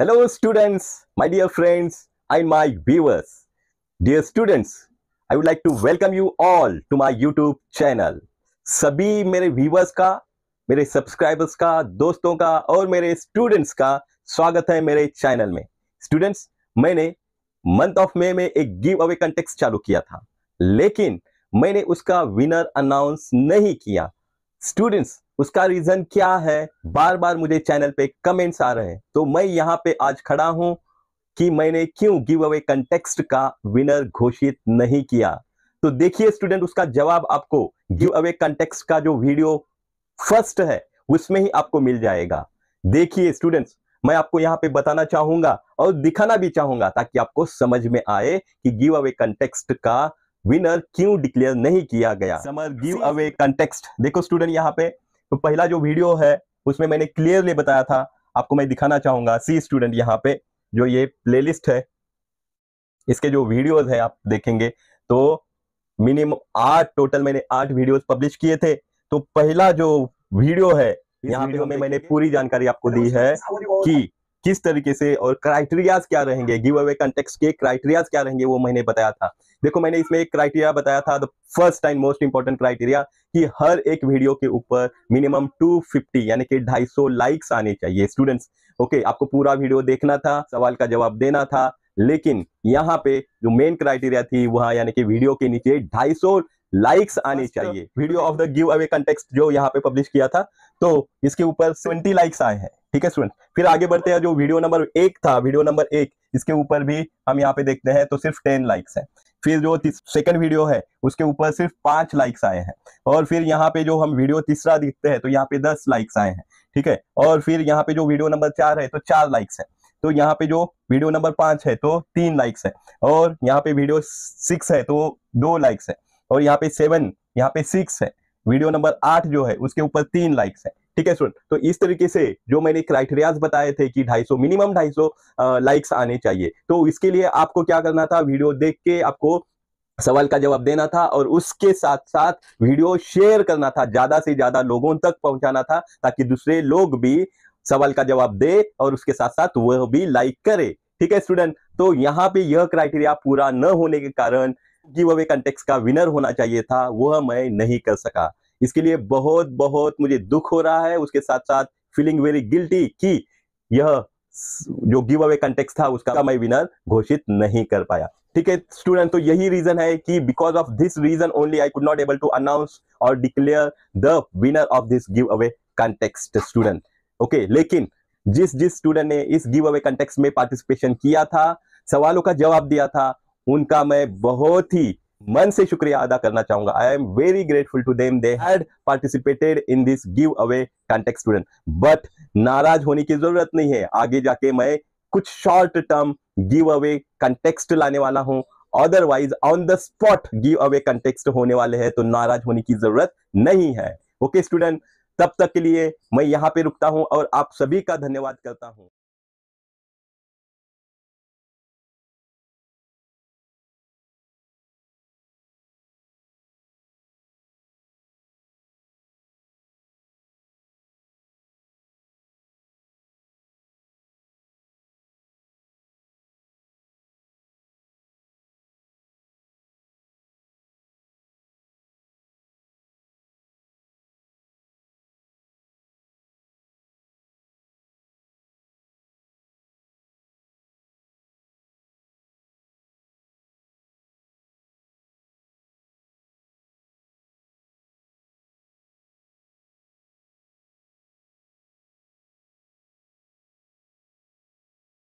Hello students, my dear friends and my viewers. Dear students, I would like to welcome you all to my YouTube channel. सभी मेरे viewers का मेरे subscribers का दोस्तों का और मेरे स्टूडेंट्स का स्वागत है मेरे चैनल में स्टूडेंट्स मैंने मंथ ऑफ मे में एक गिव अवे कंटेक्स चालू किया था लेकिन मैंने उसका विनर अनाउंस नहीं किया स्टूडेंट्स उसका रीजन क्या है बार बार मुझे चैनल पे कमेंट्स आ रहे हैं तो मैं यहाँ पे आज खड़ा हूं कि मैंने क्यों गिव अवे कंटेक्स्ट का विनर घोषित नहीं किया तो देखिए स्टूडेंट उसका जवाब आपको गिव अवे कंटेक्स्ट का जो वीडियो फर्स्ट है उसमें ही आपको मिल जाएगा देखिए स्टूडेंट्स मैं आपको यहाँ पे बताना चाहूंगा और दिखाना भी चाहूंगा ताकि आपको समझ में आए कि गिव अवे कंटेक्स्ट का विनर क्यों डिक्लेयर नहीं किया गया समर गिव अवे कंटेक्स्ट देखो स्टूडेंट यहाँ पे तो पहला जो वीडियो है उसमें मैंने क्लियरली बताया था आपको मैं दिखाना चाहूंगा सी स्टूडेंट यहाँ पे जो ये प्लेलिस्ट है इसके जो वीडियोज है आप देखेंगे तो मिनिमम आठ टोटल मैंने आठ वीडियो पब्लिश किए थे तो पहला जो वीडियो है यहाँ पे हमें मैंने पूरी जानकारी आपको दी है कि किस तरीके से और क्राइटेरियाज क्या रहेंगे गिव अवे कंटेक्स के क्राइटेरियाज क्या रहेंगे वो मैंने बताया था देखो मैंने इसमें एक क्राइटेरिया बताया था the first time most important criteria कि हर एक वीडियो के ऊपर मिनिमम 250 यानी कि 250 लाइक्स आने चाहिए स्टूडेंट्स ओके okay, आपको पूरा वीडियो देखना था सवाल का जवाब देना था लेकिन यहाँ पे जो मेन क्राइटेरिया थी वह यानी कि वीडियो के नीचे सौ लाइक्स आने चाहिए video of the giveaway contest जो यहाँ पे पब्लिश किया था तो इसके ऊपर ट्वेंटी लाइक्स आए हैं ठीक है स्टूडेंट फिर आगे बढ़ते हैं जो वीडियो नंबर एक था वीडियो नंबर एक इसके ऊपर भी हम यहाँ पे देखते हैं तो सिर्फ टेन लाइक्स है फिर जो सेकंड वीडियो है उसके ऊपर सिर्फ पांच लाइक्स आए हैं और फिर यहाँ पे जो हम वीडियो तीसरा देखते हैं तो यहाँ पे दस लाइक्स आए हैं ठीक है और फिर यहाँ पे जो वीडियो नंबर चार है तो चार लाइक्स है तो यहाँ पे जो वीडियो नंबर पांच है तो तीन लाइक्स है और यहाँ पे वीडियो सिक्स है तो दो लाइक्स है और यहाँ पे सेवन यहाँ पे सिक्स है वीडियो नंबर आठ जो है उसके ऊपर तीन लाइक्स है ठीक है स्टूडेंट तो इस तरीके से जो मैंने क्राइटेरियाज बताए थे कि 250 मिनिमम 250 लाइक्स आने चाहिए तो इसके लिए आपको क्या करना था वीडियो देख के आपको सवाल का जवाब देना था और उसके साथ साथ वीडियो शेयर करना था ज्यादा से ज्यादा लोगों तक पहुंचाना था ताकि दूसरे लोग भी सवाल का जवाब दे और उसके साथ साथ वह भी लाइक करे ठीक है स्टूडेंट तो यहाँ पे यह क्राइटेरिया पूरा न होने के कारण गिव अवे कंटेक्स का विनर होना चाहिए था वह मैं नहीं कर सका इसके लिए बहुत बहुत मुझे दुख हो रहा है उसके साथ साथ फीलिंग वेरी गिल्टी कि यह जो गिव अवे कंटेक्स था उसका मैं विनर घोषित नहीं कर पाया ठीक है स्टूडेंट तो यही रीजन है कि because of this reason only I could not able to announce और declare the winner of this giveaway contest student okay लेकिन जिस जिस स्टूडेंट ने इस गिव अवे कंटेक्स में पार्टिसिपेशन किया था सवालों का जवाब दिया था उनका मैं बहुत ही मन से शुक्रिया अदा करना चाहूंगा I am very grateful to them they had participated in this giveaway contest student but नाराज होने की जरूरत नहीं है आगे जाके मैं कुछ short term giveaway contest लाने वाला हूं otherwise on the spot giveaway contest होने वाले हैं तो नाराज होने की जरूरत नहीं है ओके okay, स्टूडेंट तब तक के लिए मैं यहाँ पे रुकता हूँ और आप सभी का धन्यवाद करता हूँ